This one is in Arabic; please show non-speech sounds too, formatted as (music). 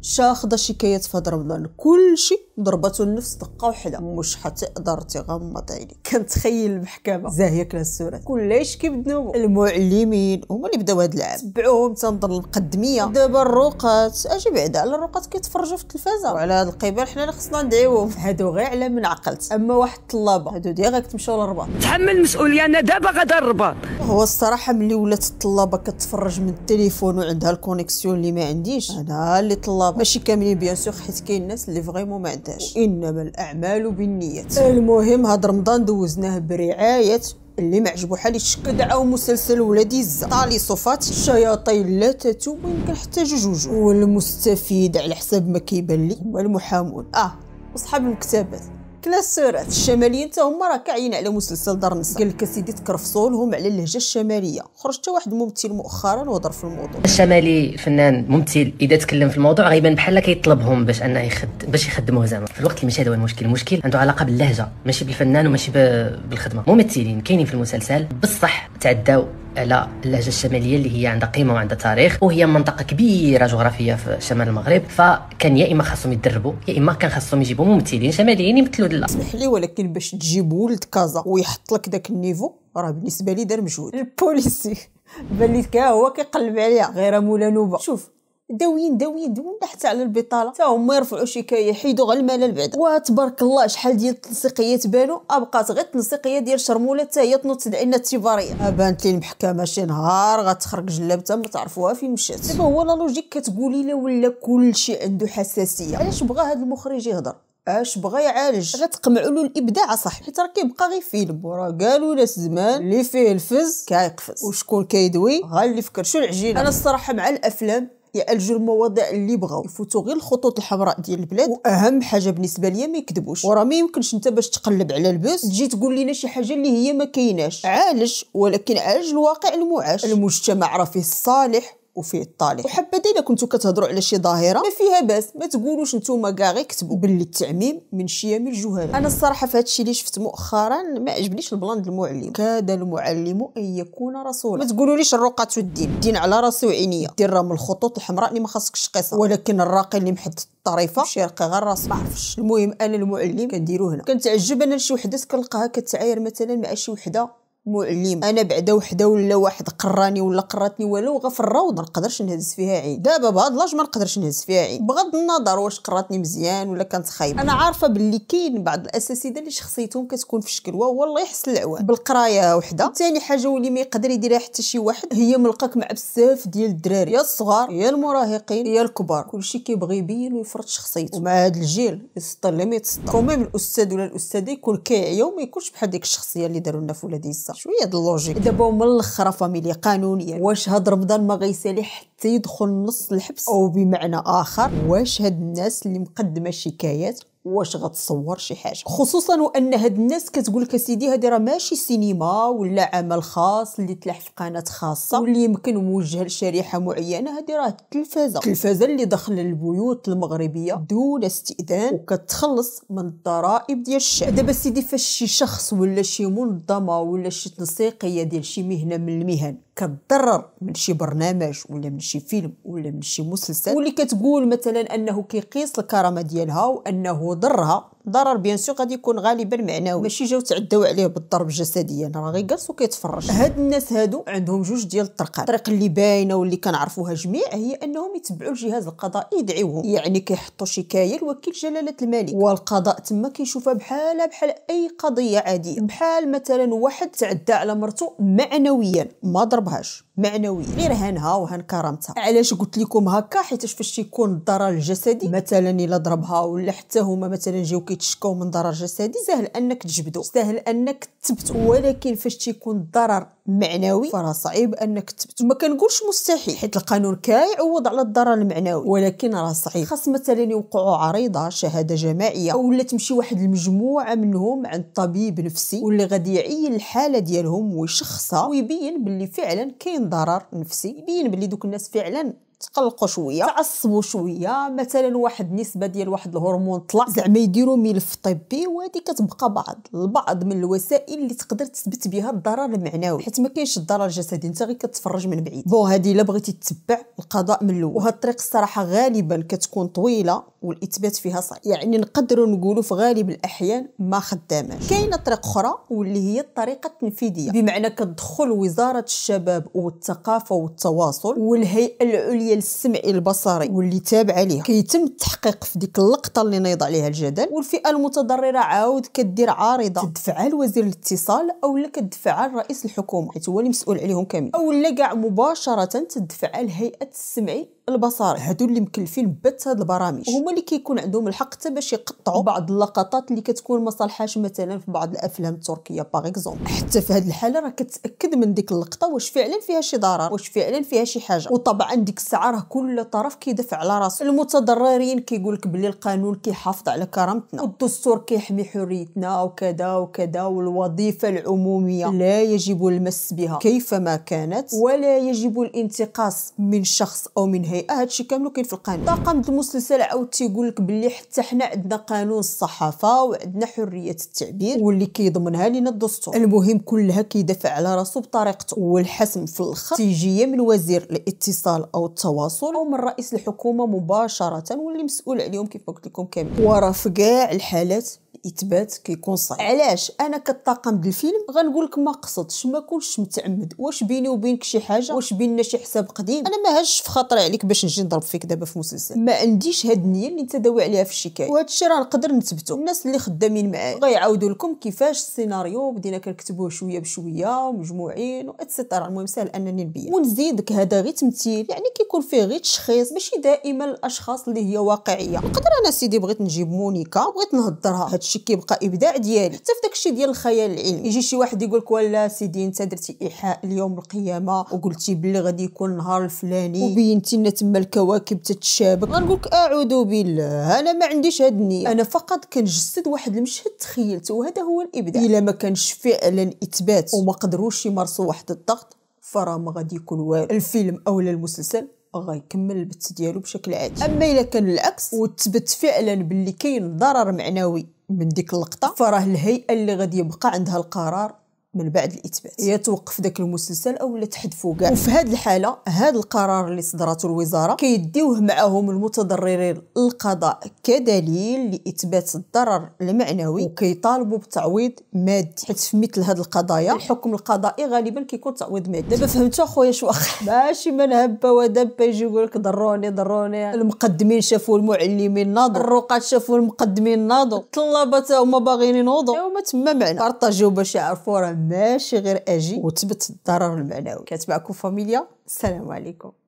شاخده في كيتفهضر كل كلشي ضربته النفس دقه وحده مش حتقدر تغمض عينيك كنتخيل المحكمه زاهيه كلا السورات كلش كيبدنو المعلمين هما اللي بداو هاد العام تبعوهم تنظر القدميه دابا الروقات اجي بعدا على الروقات كيتفرجوا في التلفازه وعلى هاد القبال حنا اللي خصنا ندعيوهم هادو غير على من عقلت اما واحد الطلابه هادو غير كتمشيو للرباط تحمل المسؤوليه انا دابا غادا للرباط هو الصراحه ملي ولات الطلابه كتفرج من التليفون وعندها الكونيكسيون اللي ما عنديش انا اللي طلاب الطلاب ماشي كاملين بيان سور حيت كاين الناس اللي فريمون ما عندهاش انما الاعمال بالنيات المهم هذا رمضان دوزناه برعايه اللي ما عجبو حالي يتشكى دعاو مسلسل ولادي الزا طالي صفات الشياطين لا تتوب يمكن حتى جوج والمستفيد على حساب ما كيبان لي هما المحامون اه وصحاب المكتبات كلاسورات الشماليين حتى هما راه كاعيين على مسلسل دار النساء قال لك اسيدي تكرفصوا لهم على اللهجه الشماليه خرج حتى واحد ممثل مؤخرا وهضر في الموضوع الشمالي فنان ممثل اذا تكلم في الموضوع غيبان بحال كيطلبهم باش انه يخد باش يخدموه زعما في الوقت اللي ماشي هذا هو المشكل المشكل عنده علاقه باللهجه ماشي بالفنان وماشي بالخدمه ممثلين كاينين في المسلسل بصح تعداو على اللهجه الشماليه اللي هي عندها قيمه وعندها تاريخ وهي منطقه كبيره جغرافيه في شمال المغرب فكان يا اما خاصهم يتدربوا يا اما كان خاصهم يجيبوا ممثلين شماليين يمثلوا لا اسمح لي ولكن باش تجيب ولد كازا ويحط لك داك النيفو راه بالنسبه لي دار مجهود البوليسي (laughs) بان كا هو كيقلب عليها غير مولا نوبه شوف داويين داويين داوين حتى على البطاله حتى هما يرفعوا شكايه حيدوا غير الملل بعدا وتبارك الله شحال ديال التنسيقيه بانوا ابقات غير التنسيقيه ديال شرموله حتى هي تنوض تدعي لنا التباريه بانت لي المحكمه شي نهار غتخرج جلابتها ما تعرفوها فين مشات دابا هو لا لوجيك كتقولي لا ولا كلشي عنده حساسيه علاش بغى هذا المخرج يهضر اش بغى يعالج غتقمعوا له الابداع صح حيت راه كيبقى غير فيلم وراه قالوا ناس زمان اللي فيه الفز كيقفز وشكون كيدوي غا اللي فكر شو العجينه انا الصراحه مع الافلام يعالجوا المواضيع اللي بغاو يفوتوا غير الخطوط الحمراء ديال البلاد واهم حاجه بالنسبه ليا ما يكذبوش وراه ما يمكنش انت باش تقلب على البوس تجي تقول لنا شي حاجه اللي هي ما كايناش عالج ولكن عالج الواقع المعاش المجتمع راه فيه الصالح وفي الطالع وحبذا الا كنتو كتهضروا على شي ظاهره ما فيها باس ما تقولوش نتوما كاع غير كتبوا باللي التعميم من شيم الجهال انا الصراحه في هادشي اللي شفت مؤخرا ما عجبنيش البلان ديال المعلم كاد المعلم ان يكون رسولا ما تقولوليش الرقه الدين الدين على راسي وعينيا دير راه من الخطوط الحمراء اللي ما خاصكش تقيسها ولكن الراقي اللي محط الطريفه شي يرقي غير راسه ما عرفش المهم انا المعلم كنديرو هنا كنتعجب انا شي وحده كنلقاها كتعاير مثلا مع شي وحده مؤلم انا بعدا وحده ولا واحد قراني ولا قراتني والو وغا في الروض ما نقدرش نهز فيها عين دابا بهاد لاج ما نقدرش نهز فيها عين بغض النظر واش قراتني مزيان ولا كانت خايبه انا عارفه باللي كاين بعض الاساتذه اللي شخصيتهم كتكون في شكل واو والله يحسن العوان بالقرايه وحده ثاني حاجه واللي ما يقدر يديرها حتى شي واحد هي ملقاك مع بزاف ديال الدراري يا الصغار يا المراهقين يا الكبار كلشي كيبغي يبين ويفرض شخصيته ومع هاد الجيل يسطر اللي ما يتسطر الاستاذ ولا الاستاذه يكون كيعيا وما يكونش بحال ديك الشخصيه اللي داروا لنا في ولادي السياسه شويه د اللوجيك دابا هما الاخر فاميليا قانونيا واش هاد رمضان ما غيسالي حتى يدخل نص الحبس او بمعنى اخر واش هاد الناس اللي مقدمه شكايات واش غتصور شي حاجه خصوصا وان هاد الناس كتقول لك سيدي هادي راه ماشي سينما ولا عمل خاص اللي تلاح في قناه خاصه واللي يمكن موجه لشريحه معينه هادي راه التلفازه التلفازه اللي دخل البيوت المغربيه دون استئذان وكتخلص من الضرائب ديال الشعب دابا سيدي فاش شي شخص ولا شي منظمه ولا شي تنسيقيه ديال شي مهنه من المهن كتضرر من شي برنامج ولا من شي فيلم ولا من شي مسلسل واللي كتقول مثلا انه كيقيس الكرامه ديالها وانه ضرها ضرر بيان سور غادي يكون غالبا معنوي ماشي جاو تعداو عليه بالضرب جسديا راه غير جالس وكيتفرج هاد الناس هادو عندهم جوج ديال الطرقات الطريق اللي باينه واللي كنعرفوها جميع هي انهم يتبعوا الجهاز القضائي يدعيوهم يعني كيحطوا شكايه لوكيل جلاله الملك والقضاء تما كيشوفها بحالها بحال اي قضيه عاديه بحال مثلا واحد تعدى على مرته معنويا ما ضربهاش معنويه غير هانها وهن كرامتها علاش قلت لكم هكا حيت فاش تيكون الضرر الجسدي مثلا الا ضربها ولا حتى هما مثلا جاو كيتشكاو من ضرر جسدي سهل انك تجبدو سهل انك تثبتو ولكن فاش تيكون الضرر معنوي فراه صعيب انك تثبتو ما كنقولش مستحيل حيت القانون كيعوض على الضرر المعنوي ولكن راه صعيب خاص مثلا يوقعوا عريضه شهاده جماعيه ولا تمشي واحد المجموعه منهم عند طبيب نفسي واللي غادي يعين الحاله ديالهم ويشخصها ويبين باللي فعلا كاين ضرر نفسي يبين بلي دوك الناس فعلا تقلقوا شويه تعصبوا شويه مثلا واحد النسبه ديال واحد الهرمون طلع زعما يديروا ملف طبي وهذه كتبقى بعض البعض من الوسائل اللي تقدر تثبت بها الضرر المعنوي حيت ما كاينش الضرر الجسدي انت غير كتفرج من بعيد بون هذه الا بغيتي تتبع القضاء من الاول وهاد الطريق الصراحه غالبا كتكون طويله والاثبات فيها صعب يعني نقدروا نقولوا في غالب الاحيان ما خداماش كاينه طريق اخرى واللي هي الطريقه التنفيذيه بمعنى كتدخل وزاره الشباب والثقافه والتواصل والهيئه العليا ديال السمع البصري واللي تابعه ليها كيتم التحقيق في ديك اللقطه اللي نايض عليها الجدل والفئه المتضرره عاود كدير عارضه تدفعها لوزير الاتصال او لا كدفعها لرئيس الحكومه حيت هو اللي مسؤول عليهم كامل او لا كاع مباشره تدفعها لهيئه السمعي البصري هادو اللي مكلفين بث هاد البرامج هما اللي كيكون عندهم الحق حتى باش يقطعوا بعض اللقطات اللي كتكون ما صالحاش مثلا في بعض الافلام التركيه باغ اكزومبل حتى في هاد الحاله راه كتاكد من ديك اللقطه واش فعلا فيها شي ضرر واش فعلا فيها شي حاجه وطبعا ديك الساعه راه كل طرف كيدافع على راسه المتضررين كيقول لك بلي القانون كيحافظ على كرامتنا والدستور كيحمي حريتنا وكذا وكذا والوظيفه العموميه لا يجب المس بها كيفما كانت ولا يجب الانتقاص من شخص او من الهيئه آه، هادشي كامل كاين في القانون طاقم المسلسل عاود تيقول لك باللي حتى حنا عندنا قانون الصحافه وعندنا حريه التعبير واللي كيضمنها لنا الدستور المهم كلها كيدافع على راسو بطريقته والحسم في الخط تيجي من وزير الاتصال او التواصل او من رئيس الحكومه مباشره واللي مسؤول عليهم كيف قلت لكم كامل وراه في كاع الحالات الاثبات كيكون صعيب علاش انا كطاقم ديال الفيلم غنقول لك ما قصدتش ما كنتش متعمد واش بيني وبينك شي حاجه واش بيننا شي حساب قديم انا ما هاش في خاطري عليك باش نجي نضرب فيك دابا في مسلسل ما عنديش هاد النيه اللي انت داوي عليها في الشكايه وهذا الشيء راه نقدر نثبته الناس اللي خدامين معايا غيعاودوا لكم كيفاش السيناريو بدينا كنكتبوه شويه بشويه ومجموعين واتسيتيرا المهم سهل انني نبين ونزيدك هذا غير تمثيل يعني كيكون فيه غير تشخيص ماشي دائما الاشخاص اللي هي واقعيه نقدر انا سيدي بغيت نجيب مونيكا بغيت نهضرها هادشي الشيء كيبقى ابداع ديالي حتى فداكشي ديال الخيال العلمي يجي شي واحد يقول لك ولا سيدي انت درتي ايحاء اليوم القيامه وقلتي بلي غادي يكون النهار الفلاني وبينتي لنا تما الكواكب تتشابك غنقول لك اعوذ بالله انا ما عنديش هاد النيه انا فقط كنجسد واحد المشهد تخيلته وهذا هو الابداع الا ما كانش فعلا اثبات وما قدروش يمارسوا واحد الضغط فراه ما غادي يكون والو الفيلم او المسلسل غيكمل البت ديالو بشكل عادي اما الا كان العكس وتثبت فعلا باللي كاين ضرر معنوي من ديك اللقطه فراه الهيئه اللي غادي يبقى عندها القرار من بعد الاثبات يا توقف داك المسلسل او لا تحذفو كاع وفي هذه الحاله هذا القرار اللي صدرته الوزاره كيديوه معهم المتضررين للقضاء كدليل لاثبات الضرر المعنوي وكيطالبوا بتعويض مادي حيت في مثل هذه القضايا الحكم القضائي غالبا كيكون تعويض مادي دابا فهمت اخويا شو واخا (laughs) ماشي من هبه ودبه يجي يقول لك ضروني ضروني المقدمين شافوا المعلمين ناضوا الرقاد شافوا المقدمين ناضوا الطلبه هما باغيين ينوضوا هما تما معنا بارطاجيو باش يعرفوا راه ماشي غير اجي وتبت الضرر المعنوي كتبعكم فاميليا السلام عليكم